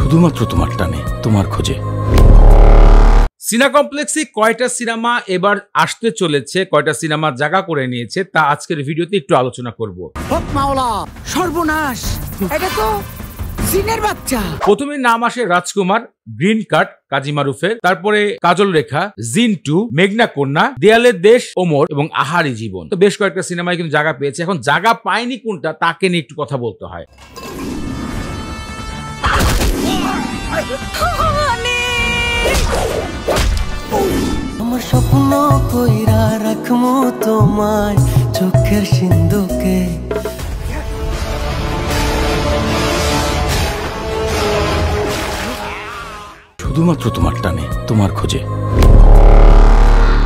শুধুমাত্র তোমার টানে তোমার খোঁজে সিনা কমপ্লেক্সে কয়টা সিনেমা এবার আসতে চলেছে কয়টা সিনেমা জায়গা করে নিয়েছে তা আজকের ভিডিওতে একটু আলোচনা করব মাওলা সর্বনাশ এটা তো জিনের বাচ্চা প্রথমে নাম আসে রাজকুমার গ্রিন কার্ড কাজী মারুফের তারপরে কাজল রেখা জিন টু মেঘনা কন্যা দেয়ালের দেশ ওমর এবং আহারি জীবন তো বেশ কয়েকটা সিনেমায় কিন্তু জায়গা পেয়েছে এখন জায়গা পায়নি কোনটা তাকে নিয়ে একটু কথা বলতে হয় আমার স্বপ্ন কইরা রাখমু তোমার চোখের সিন্ধুকে শুধুমাত্র তোমার টানে তোমার খোঁজে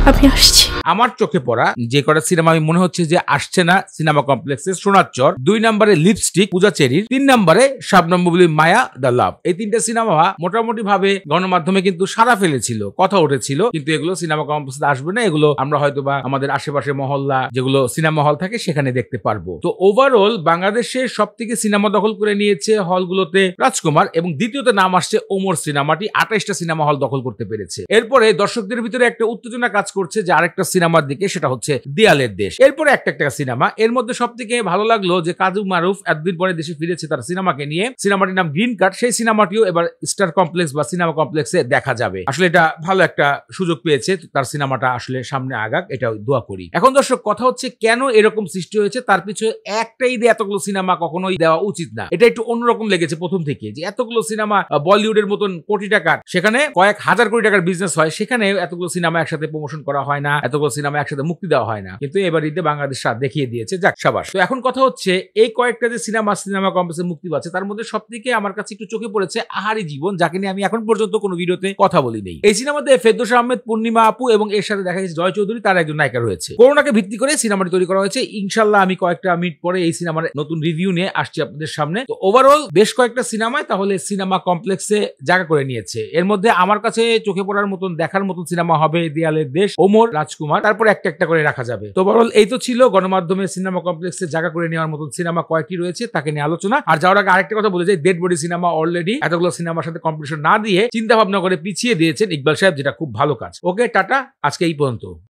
আমি আসছি আমার চোখে পড়া যে কটা সিনেমা আমি মনে হচ্ছে যে আসছে না সিনেমা কমপ্লেক্সে সোনাচর দুই নম্বরে লিপস্টিক পূজা চেরির তিন নম্বরে শাবনম মায়া দ্য লাভ এই তিনটা সিনেমা মোটামুটি ভাবে গণমাধ্যমে কিন্তু সারা ফেলেছিল কথা উঠেছিল কিন্তু এগুলো সিনেমা কমপ্লেক্সে আসবে না এগুলো আমরা হয়তো বা আমাদের আশেপাশে মহল্লা যেগুলো সিনেমা হল থাকে সেখানে দেখতে পারবো তো ওভারঅল বাংলাদেশে সব থেকে সিনেমা দখল করে নিয়েছে হলগুলোতে রাজকুমার এবং দ্বিতীয়তে নাম আসছে ওমর সিনেমাটি আঠাইশটা সিনেমা হল দখল করতে পেরেছে এরপরে দর্শকদের ভিতরে একটা উত্তেজনা কাজ করছে যে আরেকটা সিনেমার দিকে সেটা হচ্ছে দেয়ালের দেশ এরপরে একটা একটা সিনেমা এর মধ্যে সব থেকে ভালো লাগলো যে কাজু মারুফ একদিন পরে দেশে ফিরেছে তার সিনেমাকে নিয়ে সিনেমাটির নাম গ্রিন কার্ড সেই সিনেমাটিও এবার স্টার কমপ্লেক্স বা সিনেমা কমপ্লেক্সে দেখা যাবে আসলে এটা ভালো একটা সুযোগ পেয়েছে তার সিনেমাটা আসলে সামনে আগাক এটা দোয়া করি এখন দর্শক কথা হচ্ছে কেন এরকম সৃষ্টি হয়েছে তার পিছনে একটাই দিয়ে এতগুলো সিনেমা কখনোই দেওয়া উচিত না এটা একটু অন্যরকম লেগেছে প্রথম থেকে যে এতগুলো সিনেমা বলিউডের মতন কোটি টাকার সেখানে কয়েক হাজার কোটি টাকার বিজনেস হয় সেখানে এতগুলো সিনেমা একসাথে প্রমোশন করা হয় না এতগুলো ভালো সিনেমা একসাথে মুক্তি দেওয়া হয় না কিন্তু এবার ঈদে বাংলাদেশ দেখিয়ে দিয়েছে যাক সাবাস তো এখন কথা হচ্ছে এই কয়েকটা যে সিনেমা সিনেমা কমপ্লেক্সে মুক্তি পাচ্ছে তার মধ্যে সব থেকে আমার কাছে একটু চোখে পড়েছে আহারি জীবন যাকে নিয়ে আমি এখন পর্যন্ত কোনো ভিডিওতে কথা বলি নেই এই সিনেমাতে ফেরদোস আহমেদ পূর্ণিমা আপু এবং এর সাথে দেখা গেছে জয় চৌধুরী তার একজন নায়িকা রয়েছে করোনাকে ভিত্তি করে সিনেমাটি তৈরি করা হয়েছে ইনশাল্লাহ আমি কয়েকটা মিনিট পরে এই সিনেমার নতুন রিভিউ নিয়ে আসছি আপনাদের সামনে তো ওভারঅল বেশ কয়েকটা সিনেমায় তাহলে সিনেমা কমপ্লেক্সে জায়গা করে নিয়েছে এর মধ্যে আমার কাছে চোখে পড়ার মতন দেখার মতন সিনেমা হবে দেয়ালের দেশ ওমর রাজকুমার কুমার তারপর একটা একটা করে রাখা যাবে তো বরল এই তো ছিল গণমাধ্যমের সিনেমা কমপ্লেক্সে জায়গা করে নেওয়ার মতন সিনেমা কয়েকটি রয়েছে তাকে নিয়ে আলোচনা আর যাওয়ার আগে আরেকটা কথা বলে যাই ডেড বডি সিনেমা অলরেডি এতগুলো সিনেমার সাথে কম্পিটিশন না দিয়ে চিন্তা ভাবনা করে পিছিয়ে দিয়েছেন ইকবাল সাহেব যেটা খুব ভালো কাজ ওকে টাটা আজকে এই পর্যন্ত